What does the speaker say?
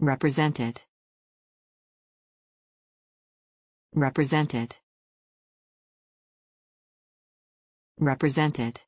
Represented. Represented. Represented.